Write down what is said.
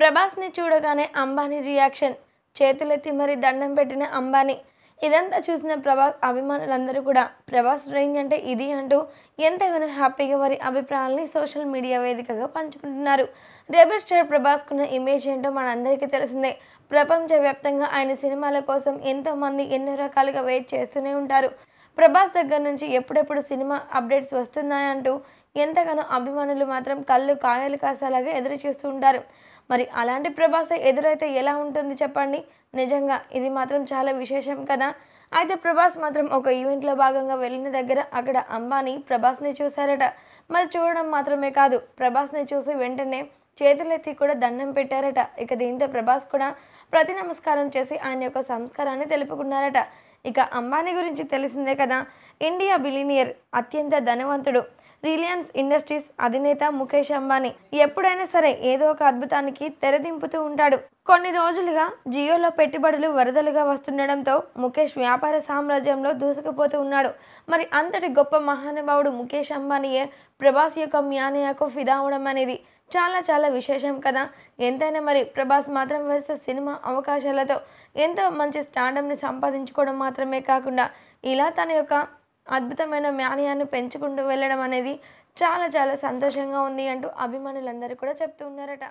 ప్రభాస్ని చూడగానే అంబానీ రియాక్షన్ చేతులెత్తి మరి దండం పెట్టిన అంబానీ ఇదంతా చూసిన ప్రభాస్ అభిమానులందరూ కూడా ప్రభాస్ రేంజ్ అంటే ఇది అంటూ ఎంతగానో హ్యాపీగా వారి అభిప్రాయాల్ని సోషల్ మీడియా వేదికగా పంచుకుంటున్నారు రేబర్ స్టార్ ప్రభాస్కున్న ఇమేజ్ ఏంటో మనందరికీ తెలిసిందే ప్రపంచవ్యాప్తంగా ఆయన సినిమాల కోసం ఎంతోమంది ఎన్నో రకాలుగా వెయిట్ చేస్తూనే ఉంటారు ప్రభాస్ దగ్గర నుంచి ఎప్పుడెప్పుడు సినిమా అప్డేట్స్ వస్తున్నాయంటూ ఎంతగానో అభిమానులు మాత్రం కళ్ళు కాయలు కాసేలాగా ఎదురు చూస్తూ ఉంటారు మరి అలాంటి ప్రభాస్ ఎదురైతే ఎలా ఉంటుంది చెప్పండి నిజంగా ఇది మాత్రం చాలా విశేషం కదా అయితే ప్రభాస్ మాత్రం ఒక ఈవెంట్లో భాగంగా వెళ్ళిన దగ్గర అక్కడ అంబానీ ప్రభాస్ని చూశారట మరి చూడడం మాత్రమే కాదు ప్రభాస్ని చూసి వెంటనే చేతులెత్తి కూడా దండం పెట్టారట ఇక దీంతో ప్రభాస్ కూడా ప్రతి నమస్కారం చేసి ఆయన యొక్క సంస్కారాన్ని తెలుపుకున్నారట ఇక అంబానీ గురించి తెలిసిందే కదా ఇండియా బిలీనియర్ అత్యంత ధనవంతుడు రిలయన్స్ ఇండస్ట్రీస్ అధినేత ముఖేష్ అంబానీ ఎప్పుడైనా సరే ఏదో ఒక అద్భుతానికి తెరదింపుతూ ఉంటాడు కొన్ని రోజులుగా జియోలో పెట్టుబడులు వరదలుగా వస్తుండడంతో ముఖేష్ వ్యాపార సామ్రాజ్యంలో దూసుకుపోతూ ఉన్నాడు మరి అంతటి గొప్ప మహానుభావుడు ముఖేష్ అంబానీయే ప్రభాస్ యొక్క మ్యానియాకు ఫిదా అవడం అనేది చాలా చాలా విశేషం కదా ఎంతైనా మరి ప్రభాస్ మాత్రం వస్తే సినిమా అవకాశాలతో ఎంతో మంచి స్టాండమ్ని సంపాదించుకోవడం మాత్రమే కాకుండా ఇలా తన యొక్క అద్భుతమైన మ్యాన్యాన్ని పెంచుకుంటూ వెళ్ళడం అనేది చాలా చాలా సంతోషంగా ఉంది అంటూ అభిమానులందరూ కూడా చెప్తూ ఉన్నారట